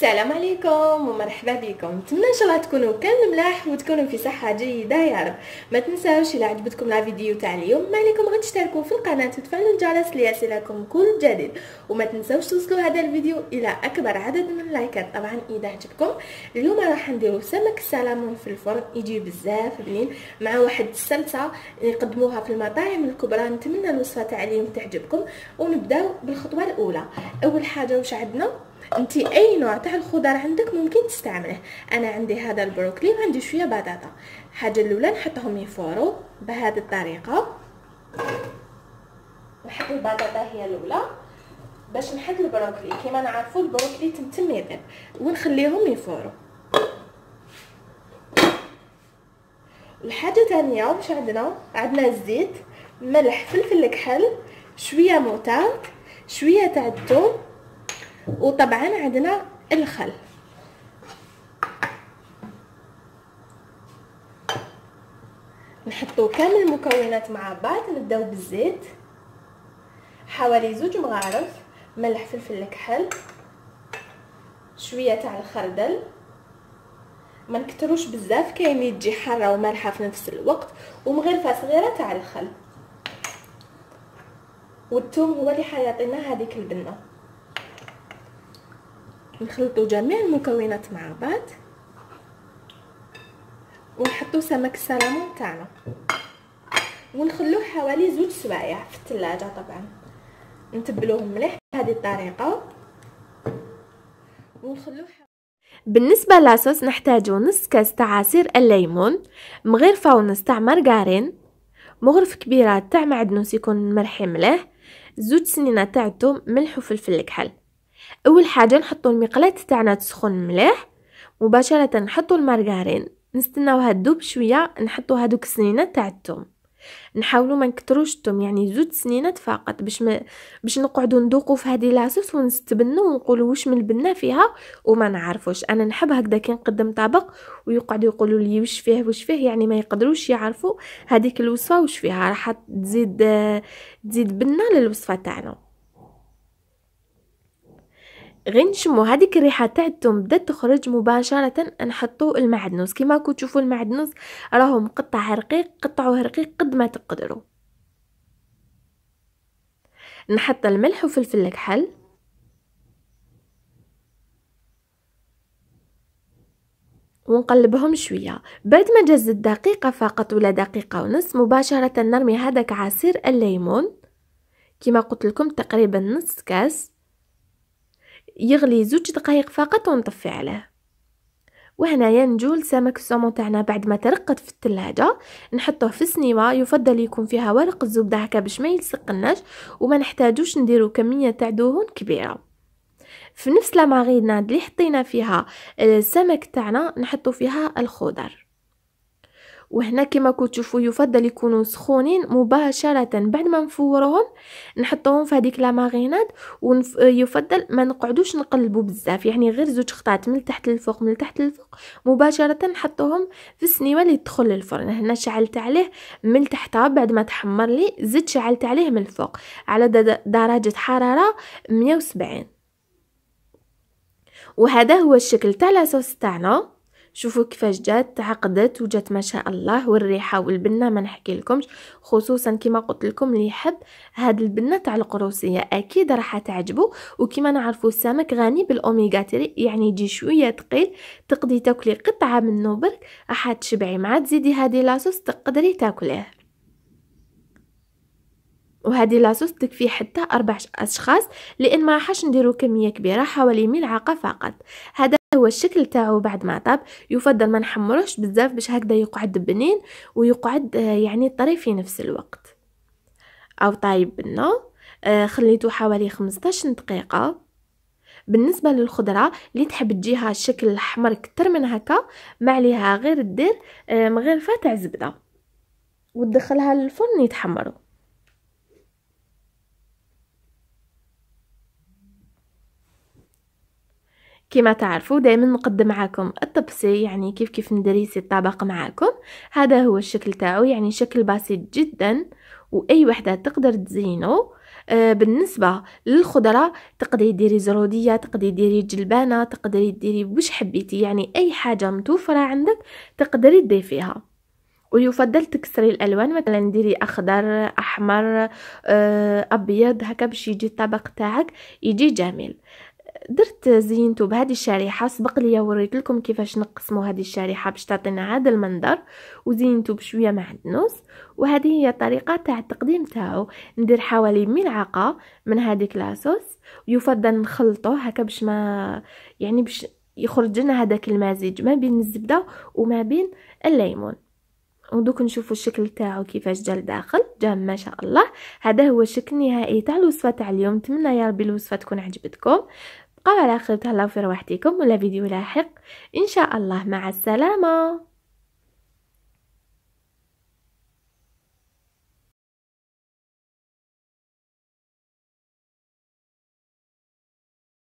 السلام عليكم ومرحبا بكم نتمنى ان شاء الله تكونوا كان ملاح وتكونوا في صحه جيده يا رب ما تنساوش الا عجبتكم لا فيديو تاع اليوم ما عليكم غير تشتركوا في القناه وتفعلوا الجرس ليصلكم كل جديد وما تنساوش توصلوا هذا الفيديو الى اكبر عدد من اللايكات طبعا اذا عجبكم اليوم راح نديروا سمك السلمون في الفرن يجي بزاف بنين مع واحد السلطه يقدموها في المطاعم الكبرى نتمنى الوصفه تاع اليوم تعجبكم ونبداو بالخطوه الاولى اول حاجه واش عندنا انت اي نوع تاع الخضر عندك ممكن تستعمله انا عندي هذا البروكلي وعندي شويه بطاطا حاجه الاولى نحطهم يفوروا بهذه الطريقه نحط البطاطا هي الاولى باش نحط البروكلي كيما نعرفوا البروكلي تمتم يذب ونخليهم يفوروا الحاجه الثانيه واش عندنا عندنا الزيت ملح فلفل كحل شويه موتاد شويه تاع الثوم وطبعا عندنا الخل نحطو كامل المكونات مع بعض نبداو بالزيت حوالي زوج مغارف ملح فلفل الكحل شويه تاع الخردل ما نكتروش بزاف كاين يجي تجي حاره ومالحه في نفس الوقت ومغرفه صغيره تاع الخل والثوم هو اللي حيعطينا هذيك البنه نخلطوا جميع المكونات مع بعض ونحطوا سمك السلمون تاعنا ونخلوه حوالي زوج سوايع في الثلاجه طبعا نتبلوهم مليح بهذه الطريقه ونخلوه بالنسبة لاصوص نحتاج نص كاس تاع عصير الليمون مغرفة ونص تاع مارغارين مغرف كبيرة تاع معدنوس يكون مرحي مليح زوج سنينة تاع ملح وفلفل الكحل اول حاجه نحطوا المقلاة تاعنا تسخن مليح مباشره نحطوا المارغرين نستناوها تذوب شويه نحطوا هذوك السنينات تاع الثوم نحاولوا ما نكتروش الثوم يعني زوج سنينات فقط باش ما باش نقعدوا ندوقوا في هذه لاصوص ونستبنوا ونقولوا واش من البنا فيها وما نعرفوش انا نحب هكذا كي نقدم طبق ويقعدوا يقولوا لي واش فيه واش فيه يعني ما يقدروش يعرفوا هذيك الوصفه واش فيها راح تزيد تزيد بنه للوصفه تاعنا نشمو هذيك الريحه تاعتهم بدات تخرج مباشره نحطو المعدنوس كيما راكم تشوفوا المعدنوس راهو مقطع رقيق قطعوه رقيق قد ما تقدروا نحط الملح وفلفل الكحل ونقلبهم شوية بعد ما جزت دقيقة فقط ولا دقيقة ونص مباشرة نرمي هذاك عصير الليمون كما قلت لكم تقريبا نص كاس يغلي زوج دقائق فقط ونطفي عليه وهنا ينجو السمك السومون تاعنا بعد ما ترقد في التلاجة نحطوه في السنيمة يفضل يكون فيها ورق الزبدة هكا باش ما يلصقناش وما نحتاجوش نديرو كمية تاع دهون كبيرة في نفس لا ماغيناد اللي حطينا فيها السمك آه، تاعنا نحطو فيها الخضر وهنا كما كنتو تشوفوا يفضل يكونوا سخونين مباشره بعد ما نفورهم نحطوهم في هذيك لا ويفضل ما نقعدوش نقلبوا بزاف يعني غير زوج قطعات من تحت للفوق من تحت للفوق مباشره نحطوهم في السنيوه اللي تدخل للفرن هنا شعلت عليه من تحت بعد ما تحمر لي زدت شعلت عليه من الفوق على درجه حراره 170 وهذا هو الشكل تاع لاصوص تاعنا شوفوا كيفاش جات تعقدت وجات ما شاء الله والريحه والبنه ما نحكي لكمش خصوصا كما قلت لكم اللي يحب هاد البنه تاع القروسيه اكيد راح تعجبو وكما نعرفوا السمك غني بالاوميغا 3 يعني يجي شويه ثقيل تقدري تاكلي قطعه منه برك راح تشبعي مع تزيدي هادي لاصوص تقدري تاكليه وهذه لاصوص تكفي حتى أربع أشخاص لأن ما حاش نديرو كمية كبيرة حوالي ملعقة فقط هذا هو الشكل تاعو بعد ما طاب يفضل ما نحمروش بزاف باش هكذا يقعد بنين ويقعد آه، يعني طري في نفس الوقت او طايب بنو آه، خليته حوالي 15 دقيقه بالنسبة للخضرة اللي تحب تجيها الشكل الحمر كتر من هكا ما عليها غير دير آه، من غير فاتع زبدة وتدخلها للفرن يتحمروا كما تعرفوا دائما نقدم معاكم الطبسي يعني كيف كيف ندريسي الطبق معاكم هذا هو الشكل تاعو يعني شكل بسيط جدا واي وحده تقدر تزينو آه، بالنسبه للخضره تقدري ديري زروديه تقدري ديري جلبانه تقدري ديري وش حبيتي يعني اي حاجه متوفره عندك تقدري تضيفيها ويفضل تكسري الالوان مثلا ديري اخضر احمر آه، ابيض هكا باش يجي الطبق تاعك يجي جميل درت زينته بهذه الشريحه سبق لي وريت لكم كيفاش نقسموا هذه الشريحه باش تعطينا هذا المنظر وزينته بشويه معدنوس وهذه هي الطريقه تاع التقديم تاعو ندير حوالي ملعقه من هذيك لاصوص يفضل نخلطه هكا باش ما يعني باش يخرج لنا هذاك المزيج ما بين الزبده وما بين الليمون ودوك نشوفوا الشكل تاعو كيفاش جا لداخل جا ما شاء الله هذا هو الشكل النهائي تاع الوصفه تاع اليوم نتمنى يا ربي الوصفه تكون عجبتكم بقاو على خير تهلاو في رواحتكم ولا فيديو لاحق ان شاء الله مع السلامه